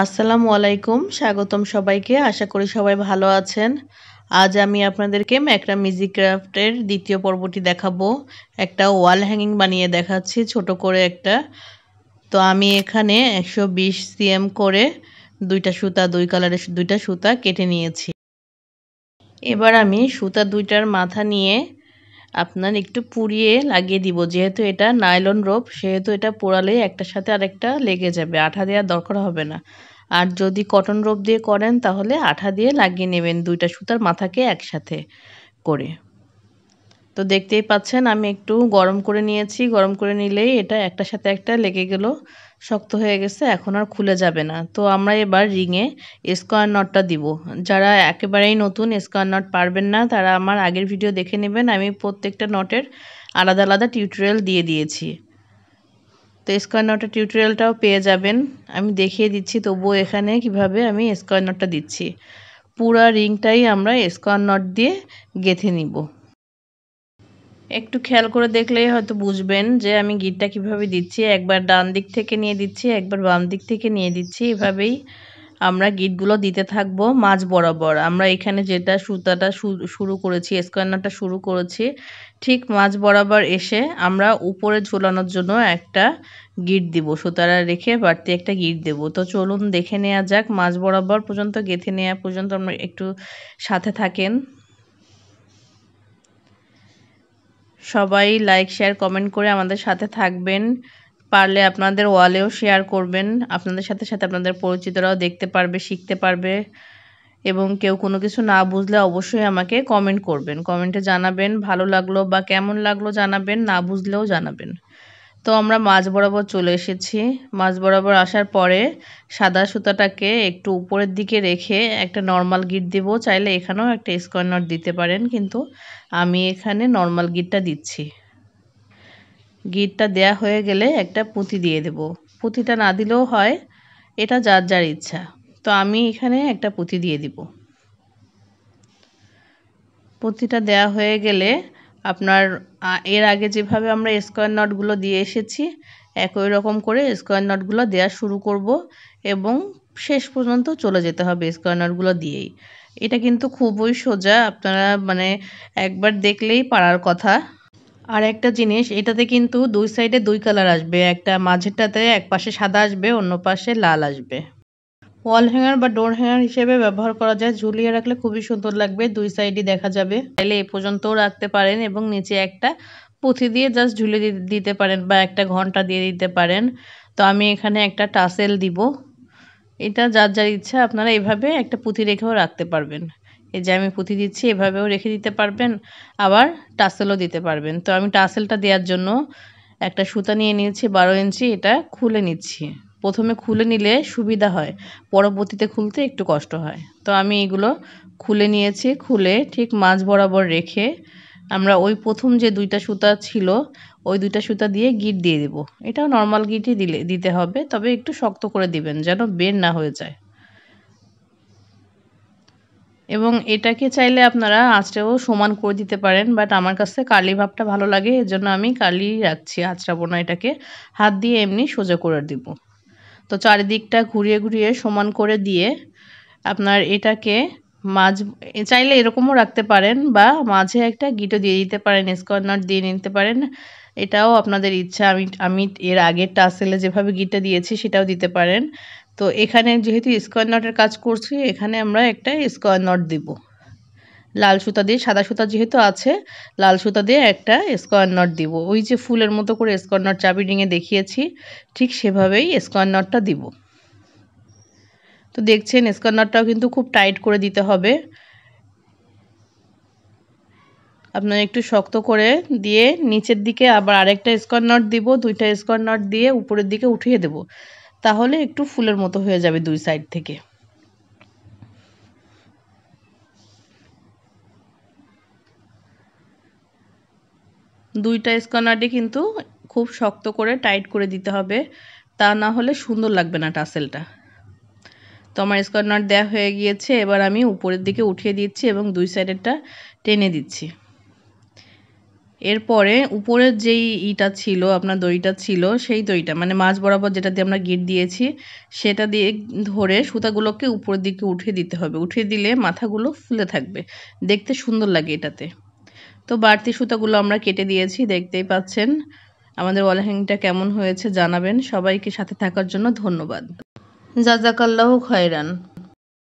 আসসালামু আলাইকুম স্বাগতম সবাইকে আশা করি সবাই ভালো আছেন আজ আমি আপনাদেরকে ম্যাকরা মিজি ক্রাফটের দ্বিতীয় পর্বটি দেখাবো একটা ওয়াল হ্যাঙ্গিং বানিয়ে দেখাচ্ছি ছোট করে একটা তো আমি এখানে একশো বিশ সিএম করে দুইটা সুতা দুই কালারের দুইটা সুতা কেটে নিয়েছি এবার আমি সুতা দুইটার মাথা নিয়ে আপনার একটু পুড়িয়ে লাগিয়ে দিব যেহেতু এটা নাইলন রোপ সেহেতু এটা পোড়ালেই একটার সাথে আরেকটা লেগে যাবে আঠা দেওয়ার দরকার হবে না আর যদি কটন রোপ দিয়ে করেন তাহলে আঠা দিয়ে লাগিয়ে নেবেন দুইটা সুতার মাথাকে একসাথে করে তো দেখতেই পাচ্ছেন আমি একটু গরম করে নিয়েছি গরম করে নিলেই এটা একটা সাথে একটা লেগে গেল শক্ত হয়ে গেছে এখন আর খুলে যাবে না তো আমরা এবার রিংয়ে স্কোয়ার নটটা দিব যারা একেবারেই নতুন স্কোয়ার নট পারবেন না তারা আমার আগের ভিডিও দেখে নেবেন আমি প্রত্যেকটা নটের আলাদা আলাদা টিউটোরিয়াল দিয়ে দিয়েছি তো স্কোয়ার নটের টিউটোরিয়ালটাও পেয়ে যাবেন আমি দেখিয়ে দিচ্ছি তবুও এখানে কিভাবে আমি স্কোয়ার নটটা দিচ্ছি পুরা রিংটাই আমরা স্কোয়ার নট দিয়ে গেঁথে নিব একটু খেয়াল করে দেখলেই হয়তো বুঝবেন যে আমি গিটটা কিভাবে দিচ্ছি একবার ডান দিক থেকে নিয়ে দিচ্ছি একবার বাম দিক থেকে নিয়ে দিচ্ছি এভাবেই আমরা গিটগুলো দিতে থাকব মাঝ বরাবর আমরা এখানে যেটা সুতাটা শুরু করেছি স্কোয়ারনাটা শুরু করেছি ঠিক মাঝ বরাবর এসে আমরা উপরে ঝোলানোর জন্য একটা গিট দিব সুতারা রেখে বাড়তি একটা গিট দেব তো চলুন দেখে নেওয়া যাক মাঝ বরাবর পর্যন্ত গেঁথে নেওয়া পর্যন্ত আমরা একটু সাথে থাকেন সবাই লাইক শেয়ার কমেন্ট করে আমাদের সাথে থাকবেন পারলে আপনাদের ওয়ালেও শেয়ার করবেন আপনাদের সাথে সাথে আপনাদের পরিচিতরাও দেখতে পারবে শিখতে পারবে এবং কেউ কোনো কিছু না বুঝলে অবশ্যই আমাকে কমেন্ট করবেন কমেন্টে জানাবেন ভালো লাগলো বা কেমন লাগলো জানাবেন না বুঝলেও জানাবেন তো আমরা মাঝ বরাবর চলে এসেছি মাঝ বরাবর আসার পরে সাদা সুতাটাকে একটু উপরের দিকে রেখে একটা নর্মাল গিট দেব চাইলে এখানেও একটা স্কোয়ার নট দিতে পারেন কিন্তু আমি এখানে নর্মাল গিটটা দিচ্ছি গিটটা দেয়া হয়ে গেলে একটা পুঁতি দিয়ে দেব পুঁতিটা না দিলেও হয় এটা যার যার ইচ্ছা তো আমি এখানে একটা পুঁতি দিয়ে দিব পুঁতিটা দেয়া হয়ে গেলে আপনার এর আগে যেভাবে আমরা স্কোয়ার নটগুলো দিয়ে এসেছি একই রকম করে স্কোয়ার নটগুলো দেওয়া শুরু করব এবং শেষ পর্যন্ত চলে যেতে হবে স্কোয়ার নটগুলো দিয়েই এটা কিন্তু খুবই সোজা আপনারা মানে একবার দেখলেই পারার কথা আর একটা জিনিস এটাতে কিন্তু দুই সাইডে দুই কালার আসবে একটা মাঝেরটাতে এক পাশে সাদা আসবে অন্য পাশে লাল আসবে ওয়াল হ্যাঙ্গার বা ডোর হ্যাঙ্গার হিসেবে ব্যবহার করা যায় ঝুলিয়ে রাখলে খুবই সুন্দর লাগবে দুই সাইডই দেখা যাবে তাইলে এ পর্যন্তও রাখতে পারেন এবং নিচে একটা পুঁথি দিয়ে জাস্ট ঝুলে দিতে পারেন বা একটা ঘন্টা দিয়ে দিতে পারেন তো আমি এখানে একটা টাসেল দিব এটা যার যার ইচ্ছা আপনারা এভাবে একটা পুঁথি রেখেও রাখতে পারবেন এই যে আমি পুঁথি দিচ্ছি এভাবেও রেখে দিতে পারবেন আবার টাসেলও দিতে পারবেন তো আমি টাসেলটা দেওয়ার জন্য একটা সুতা নিয়ে নিয়েছি বারো ইঞ্চি এটা খুলে নিচ্ছি প্রথমে খুলে নিলে সুবিধা হয় পরবর্তীতে খুলতে একটু কষ্ট হয় তো আমি এগুলো খুলে নিয়েছি খুলে ঠিক মাছ বরাবর রেখে আমরা ওই প্রথম যে দুইটা সুতা ছিল ওই দুইটা সুতা দিয়ে গিট দিয়ে দেবো এটাও নর্মাল গিটই দিলে দিতে হবে তবে একটু শক্ত করে দিবেন যেন বের না হয়ে যায় এবং এটাকে চাইলে আপনারা আঁচড়েও সমান করে দিতে পারেন বাট আমার কাছে কালি ভাবটা ভালো লাগে জন্য আমি কালি রাখছি আঁচড়াবো না এটাকে হাত দিয়ে এমনি সোজা করে দেবো তো চারিদিকটা ঘুরিয়ে ঘুরিয়ে সমান করে দিয়ে আপনার এটাকে মাঝ চাইলে এরকমও রাখতে পারেন বা মাঝে একটা গিটও দিয়ে দিতে পারেন স্কর্নার দিয়ে নিতে পারেন এটাও আপনাদের ইচ্ছা আমি আমি এর আগের টাসেলে যেভাবে গিটটা দিয়েছি সেটাও দিতে পারেন তো এখানে যেহেতু স্কোয়ার নটের কাজ করছি এখানে আমরা একটা স্কোয়ার নট দিব লাল সুতা দিয়ে সাদা সুতা যেহেতু আছে লাল সুতা দিয়ে একটা স্কোয়ার নট দিব ওই যে ফুলের মতো করে স্কোয়ার নট চাবি ডিঙে দেখিয়েছি ঠিক সেভাবেই স্কোয়ার নটটা দিব তো দেখছেন স্কোয়ার নটটাও কিন্তু খুব টাইট করে দিতে হবে আপনার একটু শক্ত করে দিয়ে নিচের দিকে আবার আরেকটা স্কোয়ার নট দিব দুইটা স্কোয়ার নট দিয়ে উপরের দিকে উঠিয়ে দেব তাহলে একটু ফুলের মতো হয়ে যাবে দুই সাইড থেকে দুইটা স্কনারই কিন্তু খুব শক্ত করে টাইট করে দিতে হবে তা না হলে সুন্দর লাগবে না টাসেলটা তো আমার স্কনার দেয়া হয়ে গিয়েছে এবার আমি উপরের দিকে উঠিয়ে দিচ্ছি এবং দুই সাইডেরটা টেনে দিচ্ছি এরপরে উপরের যেই ইটা ছিল আপনার দড়িটা ছিল সেই দড়িটা মানে মাছ বরাবর যেটা দিয়ে আমরা গিট দিয়েছি সেটা দিয়ে ধরে সুতাগুলোকে উপরের দিকে উঠিয়ে দিতে হবে উঠিয়ে দিলে মাথাগুলো ফুলে থাকবে দেখতে সুন্দর লাগে এটাতে তো বাড়তি সুতাগুলো আমরা কেটে দিয়েছি দেখতেই পাচ্ছেন আমাদের ওয়াল হ্যাংটা কেমন হয়েছে জানাবেন সবাইকে সাথে থাকার জন্য ধন্যবাদ জাজাকাল্লাহ খয়রান